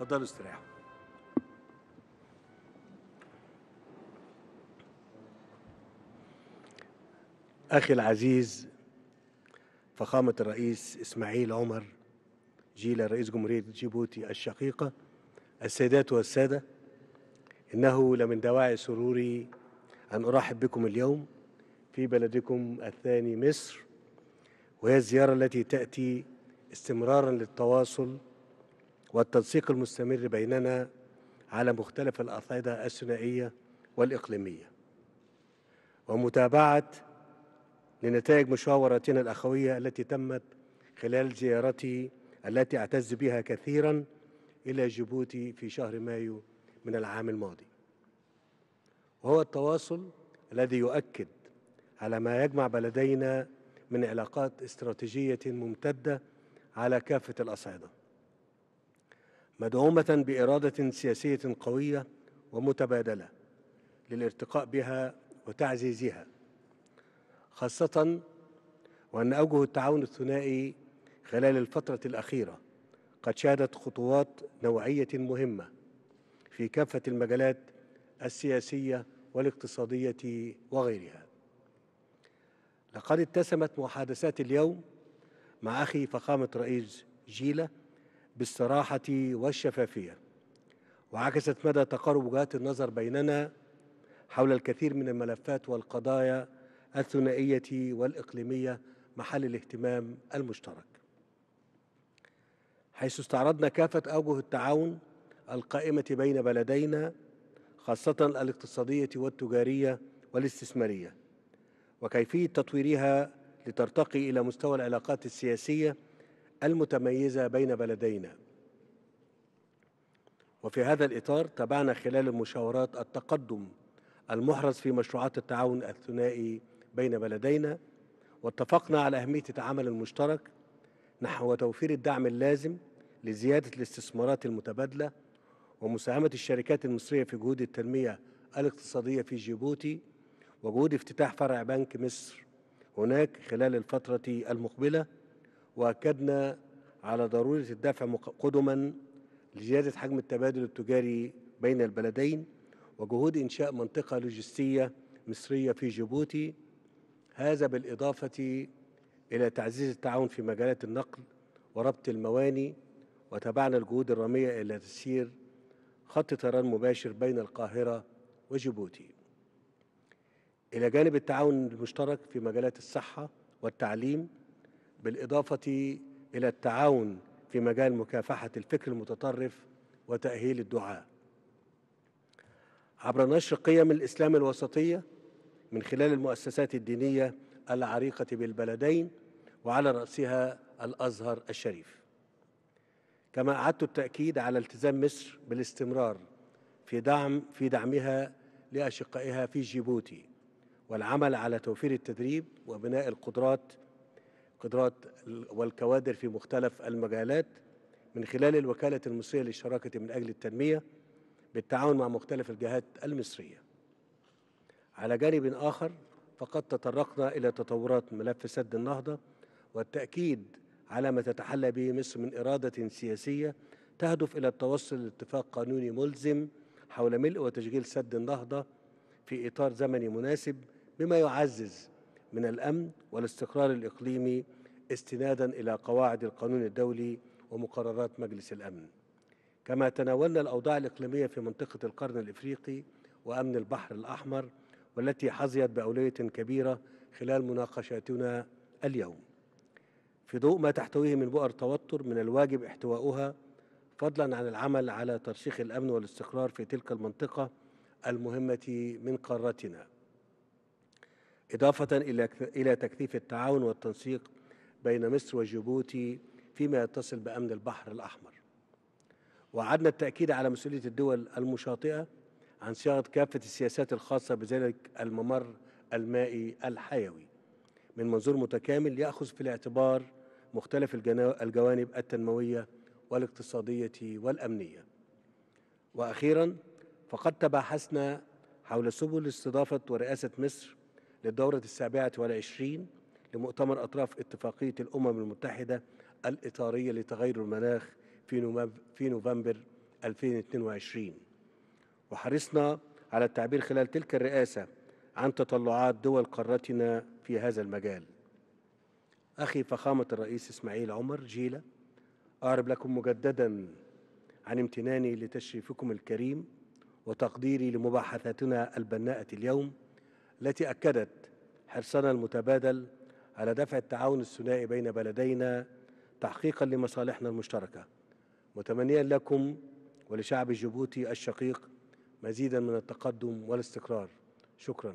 اتفضلوا استريحوا أخي العزيز فخامة الرئيس إسماعيل عمر جيلا رئيس جمهورية جيبوتي الشقيقة السيدات والسادة إنه لمن دواعي سروري أن أرحب بكم اليوم في بلدكم الثاني مصر وهي الزيارة التي تأتي استمرارا للتواصل والتنسيق المستمر بيننا على مختلف الأصعدة الثنائية والإقليمية ومتابعة لنتائج مشاورتنا الأخوية التي تمت خلال زيارتي التي أعتز بها كثيرا إلى جيبوتي في شهر مايو من العام الماضي وهو التواصل الذي يؤكد على ما يجمع بلدينا من علاقات استراتيجية ممتدة على كافة الأصعدة مدعومة بإرادة سياسية قوية ومتبادلة للارتقاء بها وتعزيزها خاصة وأن أوجه التعاون الثنائي خلال الفترة الأخيرة قد شهدت خطوات نوعية مهمة في كافة المجالات السياسية والاقتصادية وغيرها لقد اتسمت محادثات اليوم مع أخي فخامة رئيس جيلة بالصراحة والشفافية وعكست مدى تقارب وجهات النظر بيننا حول الكثير من الملفات والقضايا الثنائية والإقليمية محل الاهتمام المشترك حيث استعرضنا كافة أوجه التعاون القائمة بين بلدينا خاصة الاقتصادية والتجارية والاستثمارية وكيفية تطويرها لترتقي إلى مستوى العلاقات السياسية المتميزة بين بلدينا وفي هذا الإطار تابعنا خلال المشاورات التقدم المحرز في مشروعات التعاون الثنائي بين بلدينا واتفقنا على أهمية العمل المشترك نحو توفير الدعم اللازم لزيادة الاستثمارات المتبادلة ومساهمة الشركات المصرية في جهود التنمية الاقتصادية في جيبوتي وجهود افتتاح فرع بنك مصر هناك خلال الفترة المقبلة وأكدنا على ضرورة الدفع قدما لزيادة حجم التبادل التجاري بين البلدين وجهود إنشاء منطقة لوجستية مصرية في جيبوتي هذا بالإضافة إلى تعزيز التعاون في مجالات النقل وربط المواني وتابعنا الجهود الرامية إلى تسيير خط طيران مباشر بين القاهرة وجيبوتي إلى جانب التعاون المشترك في مجالات الصحة والتعليم بالاضافه الى التعاون في مجال مكافحه الفكر المتطرف وتاهيل الدعاه عبر نشر قيم الاسلام الوسطيه من خلال المؤسسات الدينيه العريقه بالبلدين وعلى راسها الازهر الشريف كما اعدت التاكيد على التزام مصر بالاستمرار في دعم في دعمها لاشقائها في جيبوتي والعمل على توفير التدريب وبناء القدرات القدرات والكوادر في مختلف المجالات من خلال الوكالة المصرية للشراكة من أجل التنمية بالتعاون مع مختلف الجهات المصرية على جانب آخر فقد تطرقنا إلى تطورات ملف سد النهضة والتأكيد على ما تتحلى به مصر من إرادة سياسية تهدف إلى التوصل لاتفاق قانوني ملزم حول ملء وتشغيل سد النهضة في إطار زمني مناسب بما يعزز من الأمن والاستقرار الإقليمي استنادا إلى قواعد القانون الدولي ومقررات مجلس الأمن كما تناولنا الأوضاع الإقليمية في منطقة القرن الإفريقي وأمن البحر الأحمر والتي حظيت بأولوية كبيرة خلال مناقشاتنا اليوم في ضوء ما تحتويه من بؤر توتر من الواجب احتواؤها فضلا عن العمل على ترشيخ الأمن والاستقرار في تلك المنطقة المهمة من قارتنا إضافة إلى تكثيف التعاون والتنسيق بين مصر وجيبوتي فيما يتصل بأمن البحر الأحمر وعدنا التأكيد على مسؤولية الدول المشاطئة عن صياغة كافة السياسات الخاصة بذلك الممر المائي الحيوي من منظور متكامل يأخذ في الاعتبار مختلف الجوانب التنموية والاقتصادية والأمنية وأخيرا فقد تباحثنا حول سبل استضافة ورئاسة مصر للدورة السابعة والعشرين لمؤتمر أطراف اتفاقية الأمم المتحدة الإطارية لتغير المناخ في نوفمبر 2022 وحرصنا على التعبير خلال تلك الرئاسة عن تطلعات دول قارتنا في هذا المجال أخي فخامة الرئيس إسماعيل عمر جيلة أعرب لكم مجددا عن امتناني لتشريفكم الكريم وتقديري لمباحثاتنا البناءة اليوم التي أكدت حرصنا المتبادل على دفع التعاون الثنائي بين بلدينا تحقيقا لمصالحنا المشتركة متمنيا لكم ولشعب جيبوتي الشقيق مزيدا من التقدم والاستقرار شكرا